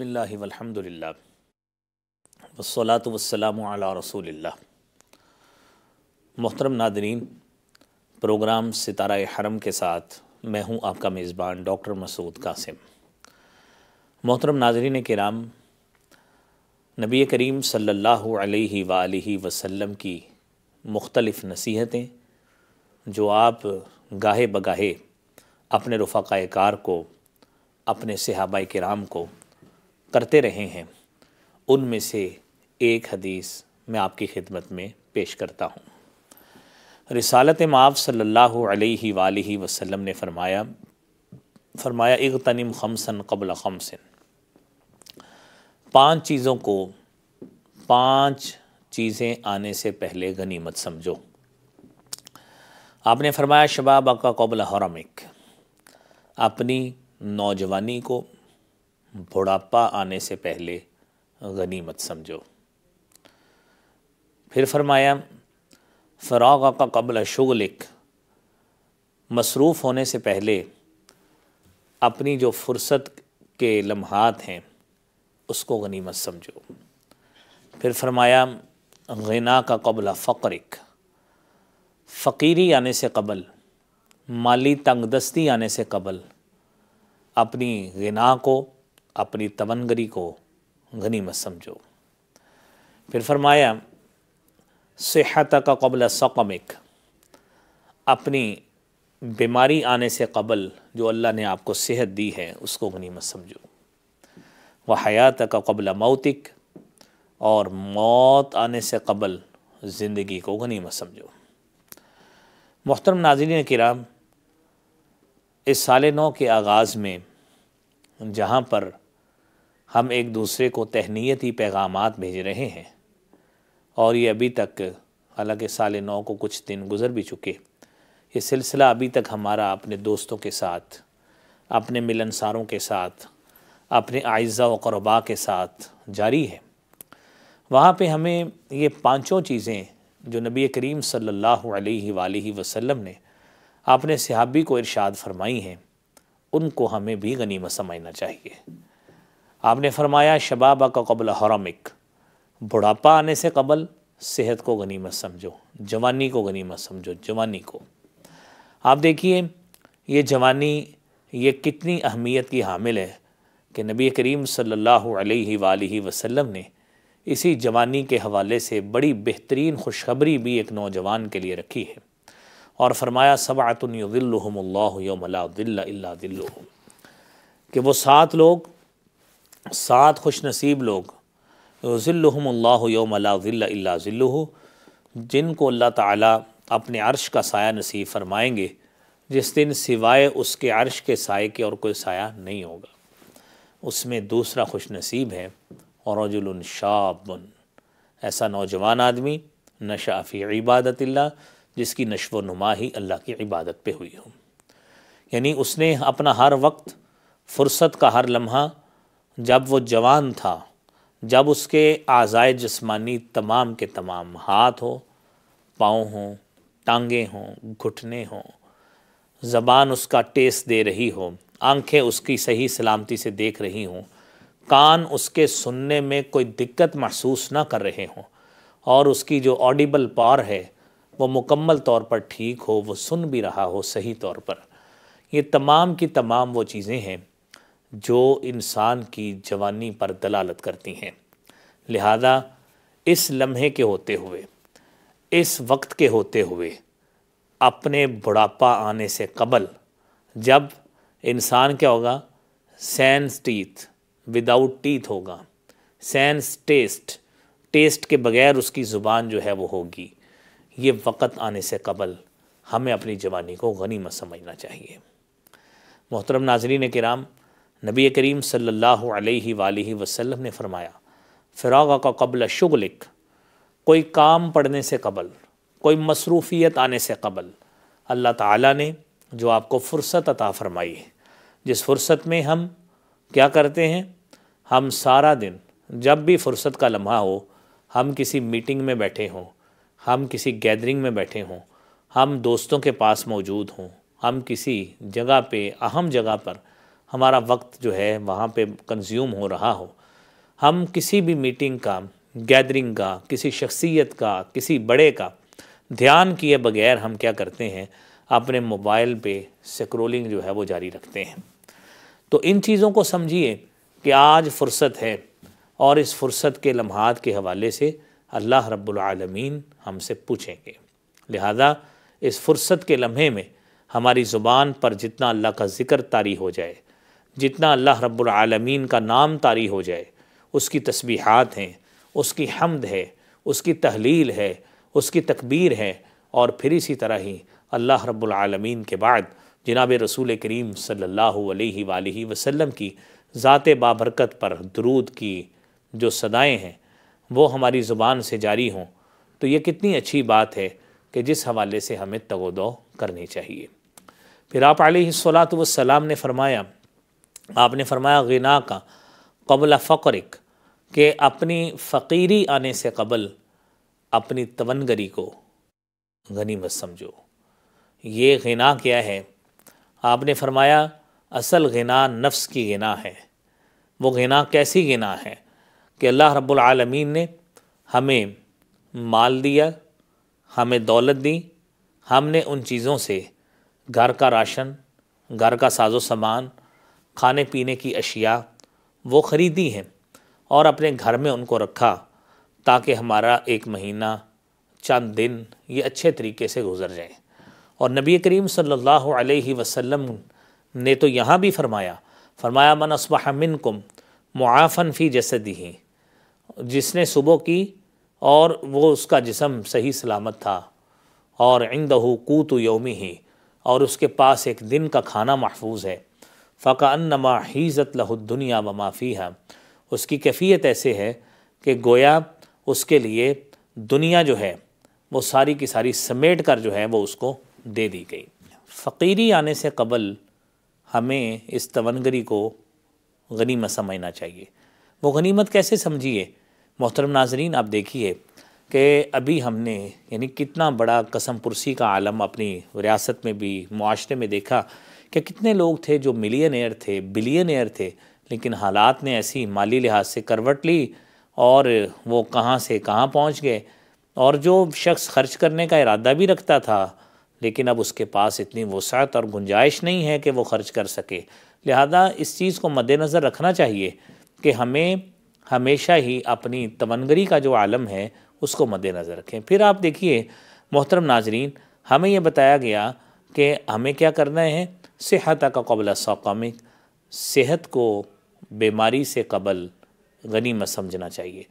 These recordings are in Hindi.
बसमिल्लि वलहमदिल्ला वसलात वसलाम रसूल मोहतरम नादरीन प्रोग्राम सितारा हरम के साथ मैं हूँ आपका मेज़बान डॉक्टर मसूद कासिम मोहतरम नाजरीन कराम नबी करीम सल्लल्लाहु अलैहि सल्ला वसल्लम की मुख्तलफ़ नसीहतें जो आप गाहे बगाहे अपने रफ़ाक़ाय कार को अपने सिहबा कराम को करते रहे हैं उनमें से एक हदीस मैं आपकी खिदमत में पेश करता हूँ रिसालत माफ़ सल्लल्लाहु अलैहि वसल्लम ने फरमाया फरमाया इग तनिम खमसन कबल खमसन पांच चीज़ों को पांच चीज़ें आने से पहले गनीमत समझो आपने फरमाया शबाब का कबल हरमिक अपनी नौजवानी को बुढ़ापा आने से पहले गनीमत समझो फिर फरमाया फ़राग का कबल शगलिक मसरूफ़ होने से पहले अपनी जो फुर्सत के लम्हात हैं उसको गनीमत समझो फिर फरमाया गना का कबल फ़क्रिक फ़कीरी आने से कबल माली तंगदस्ती आने से कबल अपनी गना को अपनी तमनगरी को गनीमत समझो फिर फरमाया सेहत का कबल सकमिक अपनी बीमारी आने से कबल जो अल्लाह ने आपको सेहत दी है उसको गनीमत समझो वह हयात का कबल मौतिक और मौत आने से कबल ज़िंदगी को गनीमत समझो मोहतरम नाजरन कराम इस साल नौ के आगाज़ में जहाँ पर हम एक दूसरे को तहनीती पैगाम भेज रहे हैं और ये अभी तक हालांकि साल नौ को कुछ दिन गुजर भी चुके ये सिलसिला अभी तक हमारा अपने दोस्तों के साथ अपने मिलनसारों के साथ अपने आयज़ा व करबा के साथ जारी है वहाँ पे हमें ये पांचों चीज़ें जो नबी करीम सल्लल्लाहु अलैहि वसल्लम ने अपने सिहाबी को इरशाद फरमाई हैं उनको हमें भी गनीमत समझना चाहिए आपने फरमाया शबाबा का कबल हरमिक बुढ़ापा आने से कबल सेहत को गनीमत समझो जवानी को गनीमत समझो जवानी को आप देखिए ये जवानी ये कितनी अहमियत की हामिल है कि नबी करीम सल्लल्लाहु अलैहि वसल्लम ने इसी जवानी के हवाले से बड़ी बेहतरीन खुशखबरी भी एक नौजवान के लिए रखी है और फरमाया सबातुल्लाम कि वो सात लोग सात खुश नसीब लोग ज़िल्लुमल्लामल्लाज़िल्लु जिनको अल्लाह ताला अपने अर्श का साया नसीब फरमाएंगे जिस दिन सिवाय उसके अर्श के साय के और कोई साया नहीं होगा उसमें दूसरा खुश नसीब है और शाबन ऐसा नौजवान आदमी नशा फ़ी इबादत जिसकी नशो नुमा ही अल्लाह की इबादत पे हुई हो यानी उसने अपना हर वक्त फुर्सत का हर लम्हा जब वो जवान था जब उसके आज़ाए जिस्मानी तमाम के तमाम हाथ हो पाँव हो टांगे हों घुटने हों ज़बान उसका टेस्ट दे रही हो आंखें उसकी सही सलामती से देख रही हों कान उसके सुनने में कोई दिक्कत महसूस ना कर रहे हों और उसकी जो ऑडिबल पावर है वो मुकम्मल तौर पर ठीक हो वो सुन भी रहा हो सही तौर पर ये तमाम की तमाम वो चीज़ें हैं जो इंसान की जवानी पर दलालत करती हैं लिहाजा इस लम्हे के होते हुए इस वक्त के होते हुए अपने बुढ़ापा आने से कबल जब इंसान क्या होगा सेंस टीथ विदाउट टीथ होगा सेंस टेस्ट टेस्ट के बगैर उसकी ज़ुबान जो है वो होगी ये वक़्त आने से कबल हमें अपनी जवानी को गनीमत समझना चाहिए मोहतरम नाजरीन कराम नबी करीम सल्लल्लाहु अलैहि सल्ला वसल्लम ने फ़रमाया फ़िराग का कबल शुगलिक कोई काम पड़ने से कबल कोई मसरूफियत आने से कबल अल्लाह ताला ने जो आपको फ़ुरसत अता फ़रमाई है जिस फ़ुर्सत में हम क्या करते हैं हम सारा दिन जब भी फ़ुर्सत का लम्हा हो हम किसी मीटिंग में बैठे हों हम किसी गैदरिंग में बैठे हों हम दोस्तों के पास मौजूद हों हम किसी जगह पे अहम जगह पर हमारा वक्त जो है वहाँ पे कंज्यूम हो रहा हो हम किसी भी मीटिंग का गैदरिंग का किसी शख्सियत का किसी बड़े का ध्यान किए बगैर हम क्या करते हैं अपने मोबाइल पे स्क्रोलिंग जो है वो जारी रखते हैं तो इन चीज़ों को समझिए कि आज फुर्सत है और इस फुर्सत के लम्हात के हवाले से अल्लाह रब्बुलमीन हमसे पूछेंगे लिहाजा इस फुर्सत के लम्हे में हमारी ज़ुबान पर जितना अल्लाह का ज़िक्र तारी हो जाए जितना अल्लाह रब्लमीन का नाम तारी हो जाए उसकी तस्बीहात हैं उसकी हमद है उसकी तहलील है उसकी तकबीर है और फिर इसी तरह ही अल्लाह रब्लमीन के बाद जनाब रसूल करीम सल्लल्लाहु अलैहि वसल्लम की ज़ात बाबरकत पर दरूद की जो सदाएँ हैं वो हमारी ज़ुबान से जारी हों तो ये कितनी अच्छी बात है कि जिस हवाले से हमें तगोदो करनी चाहिए फिर आप सलात वसलाम ने फरमाया आपने फरमाया गना का कबल फ़क्रिक के अपनी फ़कीरी आने से कबल अपनी तवनगरी को गनीमत समझो ये गना क्या है आपने फरमाया असल गना नफ्स की गना है वो गना कैसी गना है कि अल्लाह रब्बुल रबालमीन ने हमें माल दिया हमें दौलत दी हमने उन चीज़ों से घर का राशन घर का साजो सामान खाने पीने की अशिया वो ख़रीदी हैं और अपने घर में उनको रखा ताकि हमारा एक महीना चंद दिन ये अच्छे तरीके से गुज़र जाए और नबी करीम सल्लल्लाहु अलैहि वसल्लम ने तो यहाँ भी फरमाया फरमाया मन असबाह मिनकुम मुआफ़न फ़ी जैसे दी जिसने सुबह की और वो उसका जिसम सही सलामत था और इंदहू कूतु योमी ही और उसके पास एक दिन का खाना महफूज है फ़का नमा हीज़त लहुद्दुनिया व माफ़ी है उसकी कैफियत ऐसे है कि गोया उसके लिए दुनिया जो है वो सारी की सारी समेट कर जो है वो उसको दे दी गई फ़कीरी आने से कबल हमें इस तवनगरी को गनीमत समझना चाहिए वो गनीमत कैसे समझिए मोहतरम नाजरीन आप देखिए कि अभी हमने यानी कितना बड़ा कसम पुरसी का आलम अपनी रियासत में भी माशरे में देखा कि कितने लोग थे जो मिलियन थे बिलियन थे लेकिन हालात ने ऐसी माली लिहाज से करवट ली और वो कहाँ से कहाँ पहुँच गए और जो शख्स खर्च करने का इरादा भी रखता था लेकिन अब उसके पास इतनी वसात और गुंजाइश नहीं है कि वो खर्च कर सके लिहाजा इस चीज़ को मद्दनज़र रखना चाहिए कि हमें हमेशा ही अपनी तवनगरी का जो आलम है उसको मद्देनज़र रखें फिर आप देखिए मोहतरम नाजरीन हमें यह बताया गया कि हमें क्या करना है सेहत का कबल सौकामिक सेहत को बीमारी से कबल गनीमत समझना चाहिए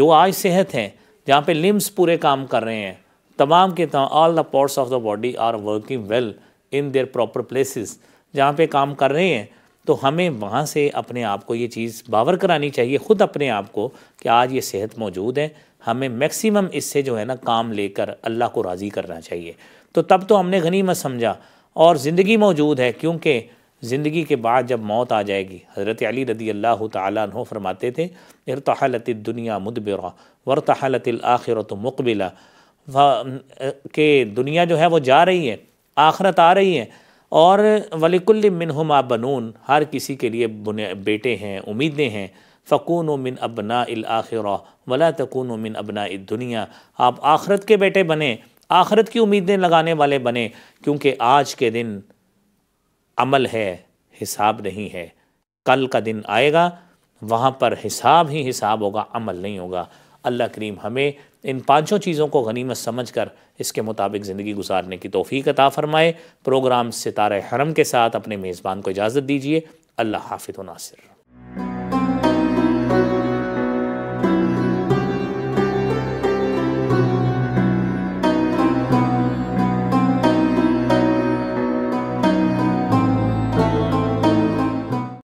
जो आज सेहत हैं जहाँ पे लिम्स पूरे काम कर रहे हैं तमाम के तमाम all the parts of the body are working well in their proper places जहाँ पे काम कर रहे हैं तो हमें वहाँ से अपने आप को ये चीज़ बावर करानी चाहिए ख़ुद अपने आप को कि आज ये सेहत मौजूद है हमें मैक्सिमम इससे जो है ना काम लेकर अल्लाह को राज़ी करना चाहिए तो तब तो हमने गनीमत समझा और ज़िंदगी मौजूद है क्योंकि ज़िंदगी के बाद जब मौत आ जाएगी हज़रत अली रदी अल्लाह तु फरमाते थे इरतहालत दुनिया मुदबरा वरतहालत आखिरत मुकबिला के दुनिया जो है वो जा रही है आखरत आ रही है और वलिकुल्ल मिनहुमा बनून हर किसी के लिए बुने बेटे हैं उम्मीदें हैं फ़कून मिन अबना आखिर वला तकून मिन अबना दुनिया आप आखरत के बेटे बने आखरत की उम्मीदें लगाने वाले बने क्योंकि आज के दिन अमल है हिसाब नहीं है कल का दिन आएगा वहाँ पर हिसाब ही हिसाब होगा अमल नहीं होगा अल्लाह करीम हमें इन पाँचों चीज़ों को गनीमत समझ कर इसके मुताबिक ज़िंदगी गुजारने की तोफ़ी अता फ़रमाए प्रोग्राम सितार हरम के साथ अपने मेज़बान को इजाज़त दीजिए अल्लाह हाफिद नासिर